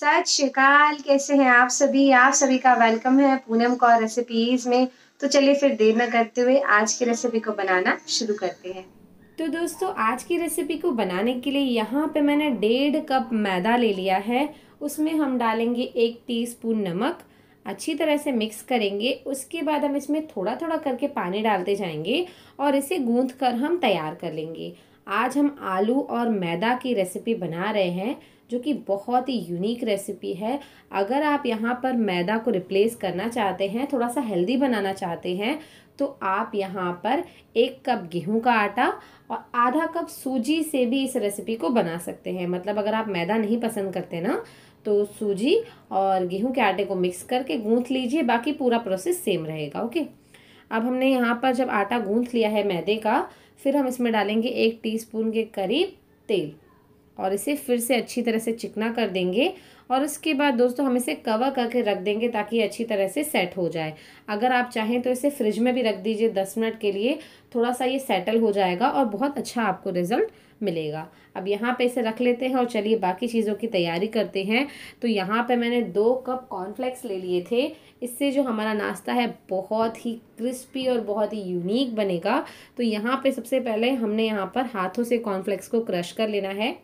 सत श्रीकाल कैसे हैं आप सभी आप सभी का वेलकम है पूनम कौर रेसिपीज में तो चलिए फिर देर न करते हुए आज की रेसिपी को बनाना शुरू करते हैं तो दोस्तों आज की रेसिपी को बनाने के लिए यहाँ पे मैंने डेढ़ कप मैदा ले लिया है उसमें हम डालेंगे एक टीस्पून नमक अच्छी तरह से मिक्स करेंगे उसके बाद हम इसमें थोड़ा थोड़ा करके पानी डालते जाएंगे और इसे गूंथ कर हम तैयार कर लेंगे आज हम आलू और मैदा की रेसिपी बना रहे हैं जो कि बहुत ही यूनिक रेसिपी है अगर आप यहाँ पर मैदा को रिप्लेस करना चाहते हैं थोड़ा सा हेल्दी बनाना चाहते हैं तो आप यहाँ पर एक कप गेहूं का आटा और आधा कप सूजी से भी इस रेसिपी को बना सकते हैं मतलब अगर आप मैदा नहीं पसंद करते ना तो सूजी और गेहूं के आटे को मिक्स करके गूंथ लीजिए बाकी पूरा प्रोसेस सेम रहेगा ओके अब हमने यहाँ पर जब आटा गूंथ लिया है मैदे का फिर हम इसमें डालेंगे एक टीस्पून के करीब तेल और इसे फिर से अच्छी तरह से चिकना कर देंगे और उसके बाद दोस्तों हम इसे कवर करके रख देंगे ताकि अच्छी तरह से सेट हो जाए अगर आप चाहें तो इसे फ्रिज में भी रख दीजिए दस मिनट के लिए थोड़ा सा ये सेटल हो जाएगा और बहुत अच्छा आपको रिज़ल्ट मिलेगा अब यहाँ पे इसे रख लेते हैं और चलिए बाकी चीज़ों की तैयारी करते हैं तो यहाँ पे मैंने दो कप कॉर्नफ्लेक्स ले लिए थे इससे जो हमारा नाश्ता है बहुत ही क्रिस्पी और बहुत ही यूनिक बनेगा तो यहाँ पे सबसे पहले हमने यहाँ पर हाथों से कॉर्नफ्लेक्स को क्रश कर लेना है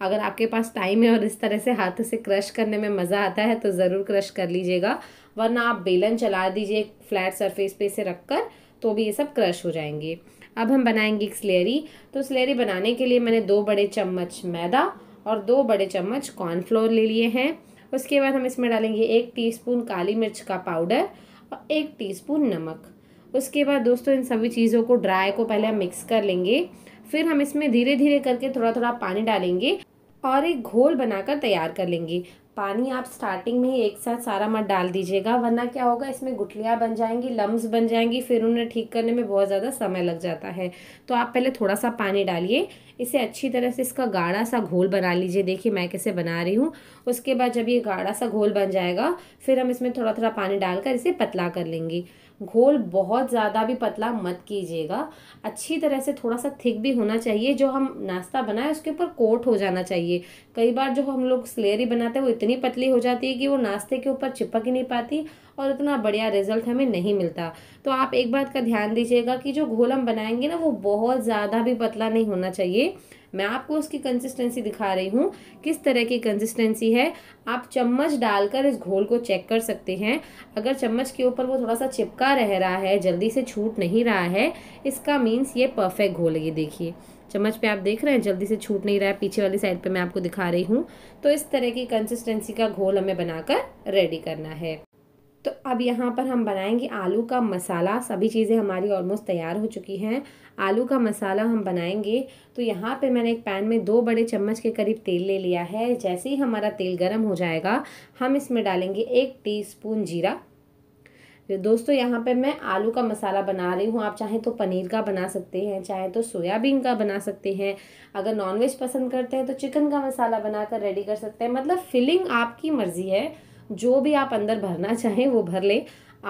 अगर आपके पास टाइम है और इस तरह से हाथ से क्रश करने में मज़ा आता है तो ज़रूर क्रश कर लीजिएगा वरना आप बेलन चला दीजिए फ्लैट सरफेस पे इसे रख कर तो भी ये सब क्रश हो जाएंगे अब हम बनाएंगे एक स्लेरी तो स्लेरी बनाने के लिए मैंने दो बड़े चम्मच मैदा और दो बड़े चम्मच कॉर्नफ्लोर ले लिए हैं उसके बाद हम इसमें डालेंगे एक टी काली मिर्च का पाउडर और एक टी नमक उसके बाद दोस्तों इन सभी चीज़ों को ड्राई को पहले हम मिक्स कर लेंगे फिर हम इसमें धीरे धीरे करके थोड़ा थोड़ा पानी डालेंगे और एक घोल बनाकर तैयार कर लेंगे पानी आप स्टार्टिंग में ही एक साथ सारा मत डाल दीजिएगा वरना क्या होगा इसमें गुठलियाँ बन जाएंगी लम्ब बन जाएंगी फिर उन्हें ठीक करने में बहुत ज़्यादा समय लग जाता है तो आप पहले थोड़ा सा पानी डालिए इसे अच्छी तरह से इसका गाढ़ा सा घोल बना लीजिए देखिए मैं कैसे बना रही हूँ उसके बाद जब ये गाढ़ा सा घोल बन जाएगा फिर हम इसमें थोड़ा थोड़ा पानी डालकर इसे पतला कर लेंगे घोल बहुत ज़्यादा भी पतला मत कीजिएगा अच्छी तरह से थोड़ा सा थिक भी होना चाहिए जो हम नाश्ता बनाए उसके ऊपर कोट हो जाना चाहिए कई बार जो हम लोग स्लेरी बनाते हैं वो इतनी पतली हो जाती है कि वो नाश्ते के ऊपर चिपक ही नहीं पाती और उतना बढ़िया रिजल्ट हमें नहीं मिलता तो आप एक बात का ध्यान दीजिएगा कि जो घोल हम बनाएंगे ना वो बहुत ज़्यादा भी पतला नहीं होना चाहिए मैं आपको उसकी कंसिस्टेंसी दिखा रही हूँ किस तरह की कंसिस्टेंसी है आप चम्मच डालकर इस घोल को चेक कर सकते हैं अगर चम्मच के ऊपर वो थोड़ा सा चिपका रह रहा है जल्दी से छूट नहीं रहा है इसका मीन्स ये परफेक्ट घोल है ये देखिए चम्मच पे आप देख रहे हैं जल्दी से छूट नहीं रहा है पीछे वाली साइड पे मैं आपको दिखा रही हूँ तो इस तरह की कंसिस्टेंसी का घोल हमें बनाकर रेडी करना है तो अब यहाँ पर हम बनाएंगे आलू का मसाला सभी चीज़ें हमारी ऑलमोस्ट तैयार हो चुकी हैं आलू का मसाला हम बनाएंगे तो यहाँ पे मैंने एक पैन में दो बड़े चम्मच के करीब तेल ले लिया है जैसे ही हमारा तेल गर्म हो जाएगा हम इसमें डालेंगे एक टीस्पून जीरा दोस्तों यहाँ पे मैं आलू का मसाला बना रही हूँ आप चाहें तो पनीर का बना सकते हैं चाहे तो सोयाबीन का बना सकते हैं अगर नॉनवेज पसंद करते हैं तो चिकन का मसाला बनाकर रेडी कर सकते हैं मतलब फिलिंग आपकी मर्ज़ी है जो भी आप अंदर भरना चाहें वो भर लें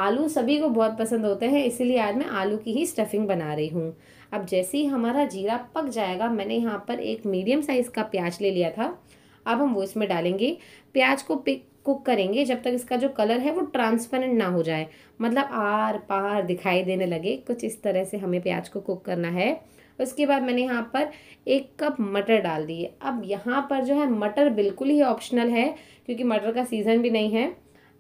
आलू सभी को बहुत पसंद होते हैं इसीलिए आज मैं आलू की ही स्टफिंग बना रही हूँ अब जैसे ही हमारा जीरा पक जाएगा मैंने यहाँ पर एक मीडियम साइज़ का प्याज ले लिया था अब हम वो इसमें डालेंगे प्याज को पिक कुक करेंगे जब तक इसका जो कलर है वो ट्रांसपेरेंट ना हो जाए मतलब आर पार दिखाई देने लगे कुछ इस तरह से हमें प्याज को कुक करना है उसके बाद मैंने यहाँ पर एक कप मटर डाल दिए अब यहाँ पर जो है मटर बिल्कुल ही ऑप्शनल है क्योंकि मटर का सीज़न भी नहीं है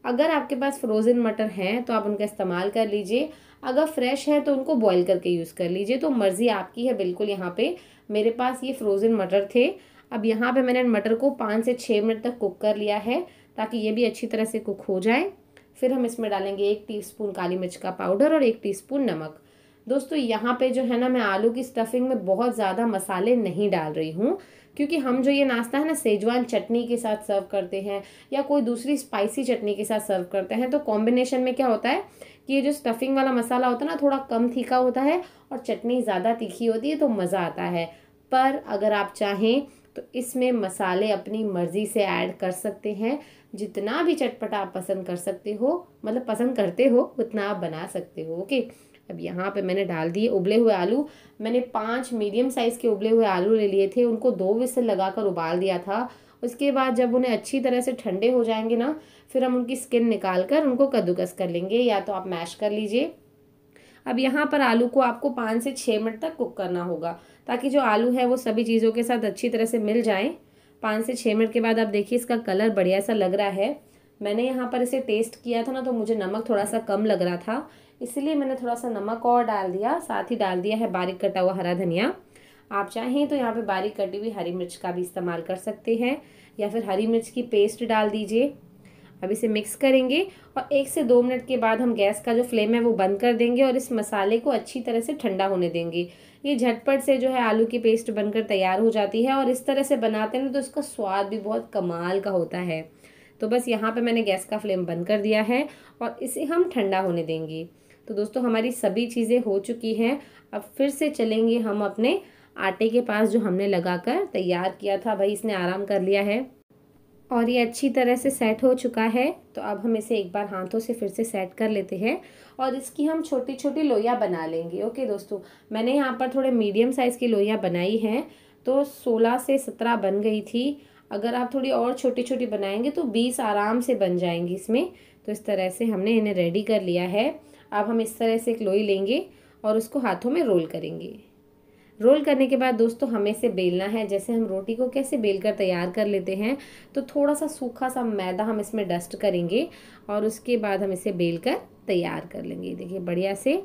अगर आपके पास फ्रोज़न मटर हैं तो आप उनका इस्तेमाल कर लीजिए अगर फ्रेश है तो उनको बॉईल करके यूज़ कर लीजिए तो मर्ज़ी आपकी है बिल्कुल यहाँ पे मेरे पास ये फ्रोज़न मटर थे अब यहाँ पे मैंने मटर को पाँच से छः मिनट तक कुक कर लिया है ताकि ये भी अच्छी तरह से कुक हो जाए फिर हम इसमें डालेंगे एक टीस्पून काली मिर्च का पाउडर और एक टीस्पून नमक दोस्तों यहाँ पे जो है ना मैं आलू की स्टफिंग में बहुत ज़्यादा मसाले नहीं डाल रही हूँ क्योंकि हम जो ये नाश्ता है ना सेजवान चटनी के साथ सर्व करते हैं या कोई दूसरी स्पाइसी चटनी के साथ सर्व करते हैं तो कॉम्बिनेशन में क्या होता है कि ये जो स्टफिंग वाला मसाला होता है ना थोड़ा कम तीखा होता है और चटनी ज़्यादा तीखी होती है तो मज़ा आता है पर अगर आप चाहें तो इसमें मसाले अपनी मर्ज़ी से ऐड कर सकते हैं जितना भी चटपटा आप पसंद कर सकते हो मतलब पसंद करते हो उतना आप बना सकते हो ओके okay? अब यहाँ पे मैंने डाल दिए उबले हुए आलू मैंने पांच मीडियम साइज़ के उबले हुए आलू ले लिए थे उनको दो विसल कर उबाल दिया था उसके बाद जब उन्हें अच्छी तरह से ठंडे हो जाएंगे ना फिर हम उनकी स्किन निकाल कर उनको कद्दूकस कर लेंगे या तो आप मैश कर लीजिए अब यहाँ पर आलू को आपको पाँच से छः मिनट तक कुक करना होगा ताकि जो आलू है वो सभी चीज़ों के साथ अच्छी तरह से मिल जाएँ पाँच से छः मिनट के बाद आप देखिए इसका कलर बढ़िया सा लग रहा है मैंने यहाँ पर इसे टेस्ट किया था ना तो मुझे नमक थोड़ा सा कम लग रहा था इसलिए मैंने थोड़ा सा नमक और डाल दिया साथ ही डाल दिया है बारीक कटा हुआ हरा धनिया आप चाहें तो यहाँ पे बारीक कटी हुई हरी मिर्च का भी इस्तेमाल कर सकते हैं या फिर हरी मिर्च की पेस्ट डाल दीजिए अब इसे मिक्स करेंगे और एक से दो मिनट के बाद हम गैस का जो फ्लेम है वो बंद कर देंगे और इस मसाले को अच्छी तरह से ठंडा होने देंगे ये झटपट से जो है आलू की पेस्ट बनकर तैयार हो जाती है और इस तरह से बनाते हैं तो इसका स्वाद भी बहुत कमाल का होता है तो बस यहाँ पे मैंने गैस का फ्लेम बंद कर दिया है और इसे हम ठंडा होने देंगे तो दोस्तों हमारी सभी चीज़ें हो चुकी हैं अब फिर से चलेंगे हम अपने आटे के पास जो हमने लगाकर तैयार किया था भाई इसने आराम कर लिया है और ये अच्छी तरह से सेट हो चुका है तो अब हम इसे एक बार हाथों से फिर से सेट कर लेते हैं और इसकी हम छोटी छोटी लोहिया बना लेंगे ओके दोस्तों मैंने यहाँ पर थोड़े मीडियम साइज़ की लोहिया बनाई हैं तो सोलह से सत्रह बन गई थी अगर आप थोड़ी और छोटी छोटी बनाएंगे तो बीस आराम से बन जाएंगी इसमें तो इस तरह से हमने इन्हें रेडी कर लिया है अब हम इस तरह से एक लोई लेंगे और उसको हाथों में रोल करेंगे रोल करने के बाद दोस्तों हमें इसे बेलना है जैसे हम रोटी को कैसे बेल कर तैयार कर लेते हैं तो थोड़ा सा सूखा सा मैदा हम इसमें डस्ट करेंगे और उसके बाद हम इसे बेल कर तैयार कर लेंगे देखिए बढ़िया से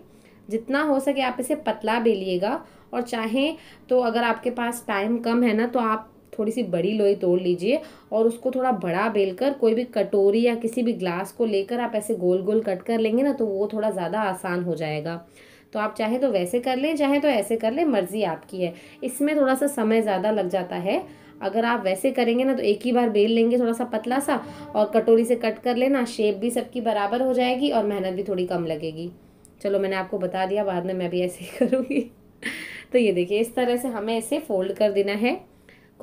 जितना हो सके आप इसे पतला बेलिएगा और चाहें तो अगर आपके पास टाइम कम है ना तो आप थोड़ी सी बड़ी लोई तोड़ लीजिए और उसको थोड़ा बड़ा बेलकर कोई भी कटोरी या किसी भी ग्लास को लेकर आप ऐसे गोल गोल कट कर लेंगे ना तो वो थोड़ा ज़्यादा आसान हो जाएगा तो आप चाहे तो वैसे कर लें चाहे तो ऐसे कर लें मर्ज़ी आपकी है इसमें थोड़ा सा समय ज़्यादा लग जाता है अगर आप वैसे करेंगे ना तो एक ही बार बेल लेंगे थोड़ा सा पतला सा और कटोरी से कट कर लेना शेप भी सबकी बराबर हो जाएगी और मेहनत भी थोड़ी कम लगेगी चलो मैंने आपको बता दिया बाद में मैं भी ऐसे ही करूँगी तो ये देखिए इस तरह से हमें इसे फोल्ड कर देना है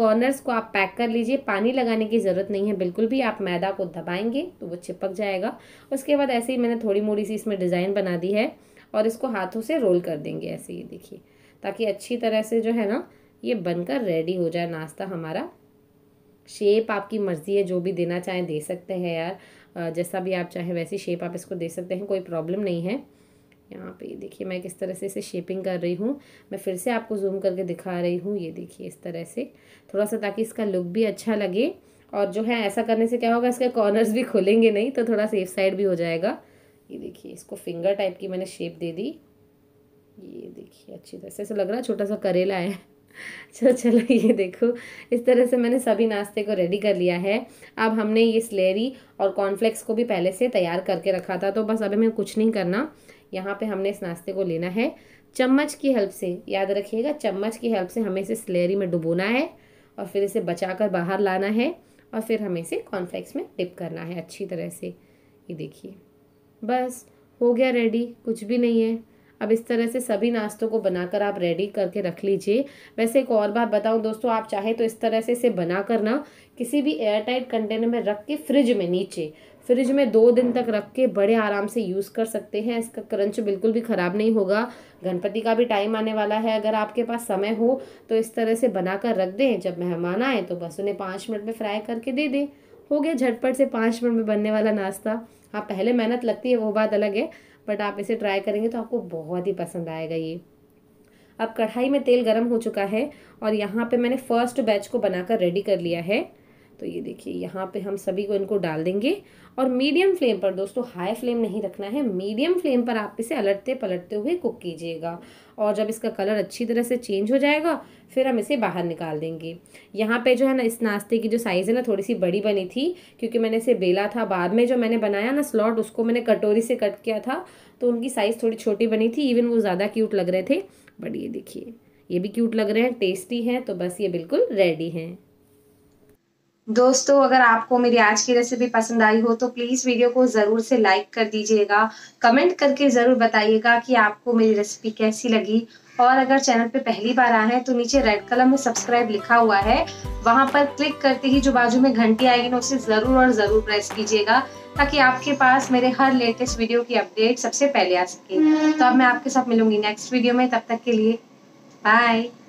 कॉर्नर्स को आप पैक कर लीजिए पानी लगाने की ज़रूरत नहीं है बिल्कुल भी आप मैदा को दबाएंगे तो वो चिपक जाएगा उसके बाद ऐसे ही मैंने थोड़ी मोड़ी सी इसमें डिज़ाइन बना दी है और इसको हाथों से रोल कर देंगे ऐसे ही देखिए ताकि अच्छी तरह से जो है ना ये बनकर रेडी हो जाए नाश्ता हमारा शेप आपकी मर्ज़ी है जो भी देना चाहें दे सकते हैं यार जैसा भी आप चाहें वैसी शेप आप इसको दे सकते हैं कोई प्रॉब्लम नहीं है यहाँ पे देखिए मैं किस तरह से इसे शेपिंग कर रही हूँ मैं फिर से आपको जूम करके दिखा रही हूँ ये देखिए इस तरह से थोड़ा सा ताकि इसका लुक भी अच्छा लगे और जो है ऐसा करने से क्या होगा इसके कॉर्नर्स भी खुलेंगे नहीं तो थोड़ा सेफ साइड भी हो जाएगा ये देखिए इसको फिंगर टाइप की मैंने शेप दे दी ये देखिए अच्छी तरह से ऐसा लग रहा है छोटा सा करेला है चलो चलो ये देखो इस तरह से मैंने सभी नाश्ते को रेडी कर लिया है अब हमने ये स्लेरी और कॉर्नफ्लेक्स को भी पहले से तैयार करके रखा था तो बस अभी हमें कुछ नहीं करना यहाँ पे हमने इस नाश्ते को लेना है चम्मच की हेल्प से याद रखिएगा चम्मच की हेल्प से हमें इसे स्लेरी में डुबोना है और फिर इसे बचाकर बाहर लाना है और फिर हमें इसे कॉर्नफ्लेक्स में डिप करना है अच्छी तरह से ये देखिए बस हो गया रेडी कुछ भी नहीं है अब इस तरह से सभी नाश्तों को बनाकर आप रेडी करके रख लीजिए वैसे एक और बात बताऊं दोस्तों आप चाहे तो इस तरह से इसे बना कर ना किसी भी एयरटाइट कंटेनर में रख के फ्रिज में नीचे फ्रिज में दो दिन तक रख के बड़े आराम से यूज़ कर सकते हैं इसका क्रंच बिल्कुल भी ख़राब नहीं होगा गणपति का भी टाइम आने वाला है अगर आपके पास समय हो तो इस तरह से बना कर रख दें जब मेहमान आए तो बस उन्हें पाँच मिनट में फ्राई करके दे दें हो गया झटपट से पाँच मिनट में बनने वाला नाश्ता हाँ पहले मेहनत लगती है वो बात अलग है बट आप इसे ट्राई करेंगे तो आपको बहुत ही पसंद आएगा ये अब कढ़ाई में तेल गर्म हो चुका है और यहाँ पे मैंने फर्स्ट बैच को बनाकर रेडी कर लिया है तो ये देखिए यहाँ पे हम सभी को इनको डाल देंगे और मीडियम फ्लेम पर दोस्तों हाई फ्लेम नहीं रखना है मीडियम फ्लेम पर आप इसे अलटते पलटते हुए कुक कीजिएगा और जब इसका कलर अच्छी तरह से चेंज हो जाएगा फिर हम इसे बाहर निकाल देंगे यहाँ पे जो है ना इस नाश्ते की जो साइज़ है ना थोड़ी सी बड़ी बनी थी क्योंकि मैंने इसे बेला था बाद में जो मैंने बनाया ना स्लॉट उसको मैंने कटोरी से कट किया था तो उनकी साइज़ थोड़ी छोटी बनी थी इवन वो ज़्यादा क्यूट लग रहे थे बट ये देखिए ये भी क्यूट लग रहे हैं टेस्टी हैं तो बस ये बिल्कुल रेडी हैं दोस्तों अगर आपको मेरी आज की रेसिपी पसंद आई हो तो प्लीज़ वीडियो को ज़रूर से लाइक कर दीजिएगा कमेंट करके ज़रूर बताइएगा कि आपको मेरी रेसिपी कैसी लगी और अगर चैनल पे पहली बार आए हैं तो नीचे रेड कलर में सब्सक्राइब लिखा हुआ है वहां पर क्लिक करते ही जो बाजू में घंटी आएगी ना उसे ज़रूर और ज़रूर प्रेस कीजिएगा ताकि आपके पास मेरे हर लेटेस्ट वीडियो की अपडेट सबसे पहले आ सके तो अब मैं आपके साथ मिलूंगी नेक्स्ट वीडियो में तब तक के लिए बाय